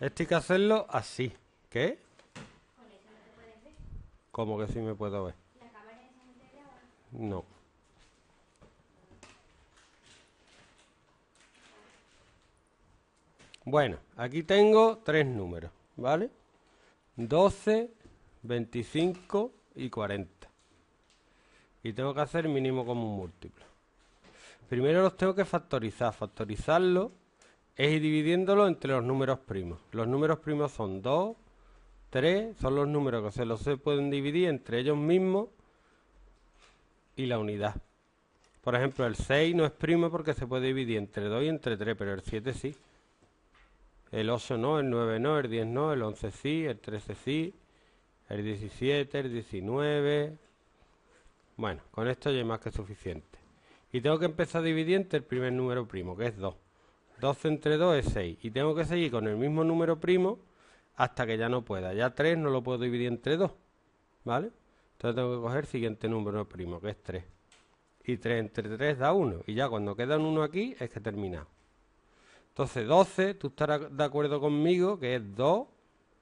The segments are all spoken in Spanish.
Esto hay que hacerlo así. ¿Qué? Con eso no te puedes ver. ¿Cómo que sí me puedo ver? ¿La cámara es No. Bueno, aquí tengo tres números, ¿vale? 12, 25 y 40. Y tengo que hacer mínimo común múltiplo. Primero los tengo que factorizar. Factorizarlo es ir dividiéndolo entre los números primos. Los números primos son 2, 3, son los números que se los pueden dividir entre ellos mismos y la unidad. Por ejemplo, el 6 no es primo porque se puede dividir entre 2 y entre 3, pero el 7 sí. El 8 no, el 9 no, el 10 no, el 11 sí, el 13 sí, el 17, el 19. Bueno, con esto ya es más que suficiente. Y tengo que empezar a dividir entre el primer número primo, que es 2. 12 entre 2 es 6 y tengo que seguir con el mismo número primo hasta que ya no pueda. Ya 3 no lo puedo dividir entre 2, ¿vale? Entonces tengo que coger el siguiente número primo, que es 3. Y 3 entre 3 da 1. Y ya cuando queda un 1 aquí es que termina. Entonces 12, tú estarás de acuerdo conmigo que es 2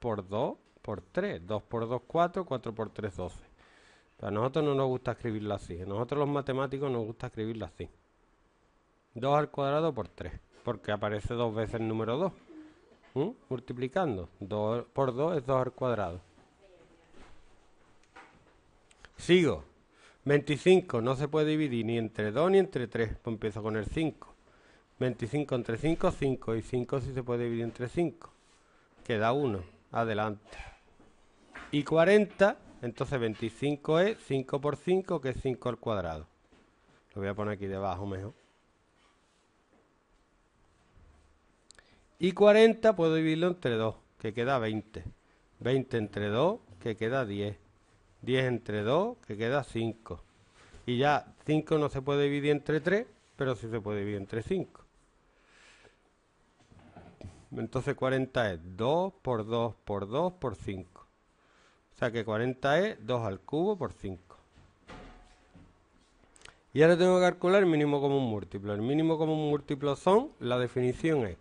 por 2 por 3. 2 por 2, 4. 4 por 3, 12. Para a nosotros no nos gusta escribirlo así. A nosotros los matemáticos nos gusta escribirlo así. 2 al cuadrado por 3 porque aparece dos veces el número 2. Multiplicando. 2 por 2 es 2 al cuadrado. Sigo. 25 no se puede dividir ni entre 2 ni entre 3. Pues empiezo con el 5. 25 entre 5, 5. Y 5 sí se puede dividir entre 5. Queda 1. Adelante. Y 40, entonces 25 es 5 por 5, que es 5 al cuadrado. Lo voy a poner aquí debajo mejor. Y 40 puedo dividirlo entre 2, que queda 20. 20 entre 2, que queda 10. 10 entre 2, que queda 5. Y ya 5 no se puede dividir entre 3, pero sí se puede dividir entre 5. Entonces 40 es 2 por 2 por 2 por 5. O sea que 40 es 2 al cubo por 5. Y ahora tengo que calcular el mínimo común múltiplo. El mínimo común múltiplo son, la definición es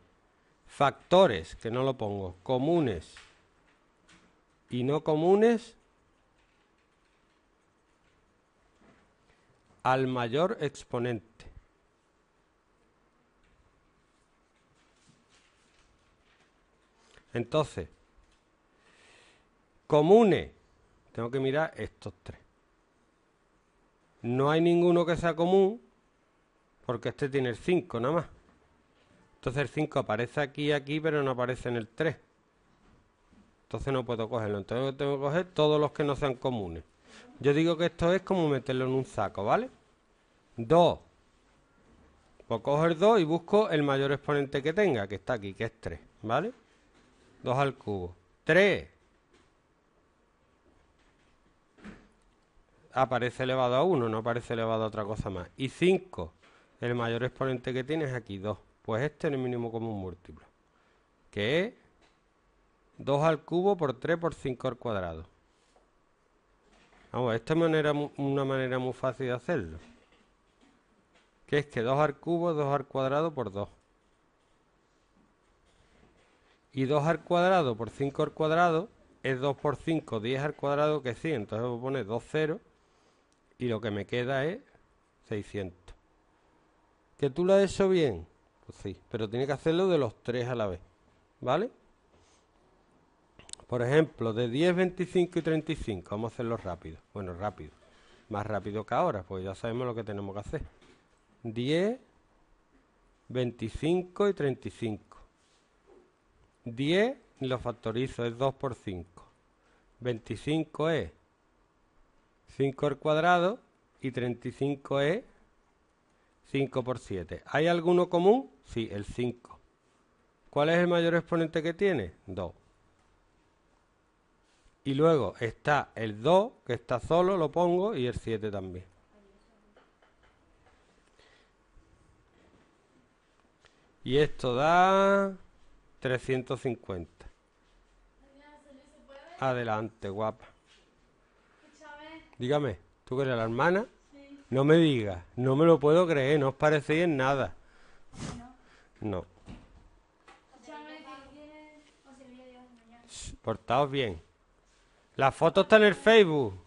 Factores, que no lo pongo, comunes y no comunes al mayor exponente. Entonces, comune tengo que mirar estos tres. No hay ninguno que sea común, porque este tiene el 5 nada más. Entonces el 5 aparece aquí y aquí, pero no aparece en el 3. Entonces no puedo cogerlo. Entonces tengo que coger todos los que no sean comunes. Yo digo que esto es como meterlo en un saco, ¿vale? 2. Pues cojo el 2 y busco el mayor exponente que tenga, que está aquí, que es 3, ¿vale? 2 al cubo. 3. Aparece elevado a 1, no aparece elevado a otra cosa más. Y 5. El mayor exponente que tiene es aquí, 2. Pues este es el mínimo común múltiplo, que es 2 al cubo por 3 por 5 al cuadrado. Vamos, esta es manera, una manera muy fácil de hacerlo. Que es que 2 al cubo, es 2 al cuadrado por 2. Y 2 al cuadrado por 5 al cuadrado es 2 por 5, 10 al cuadrado que sí. 100. Entonces voy a poner 2 ceros y lo que me queda es 600. Que tú lo has hecho bien. Pues sí, pero tiene que hacerlo de los tres a la vez. ¿Vale? Por ejemplo, de 10, 25 y 35. Vamos a hacerlo rápido. Bueno, rápido. Más rápido que ahora, pues ya sabemos lo que tenemos que hacer. 10, 25 y 35. 10 lo factorizo, es 2 por 5. 25 es 5 al cuadrado y 35 es 5 por 7. ¿Hay alguno común? Sí, el 5. ¿Cuál es el mayor exponente que tiene? 2. Y luego está el 2, que está solo, lo pongo, y el 7 también. Y esto da 350. Adelante, guapa. Dígame, ¿tú eres la hermana? No me digas, no me lo puedo creer, no os parecéis en nada. No. Portaos bien. La foto está en el Facebook.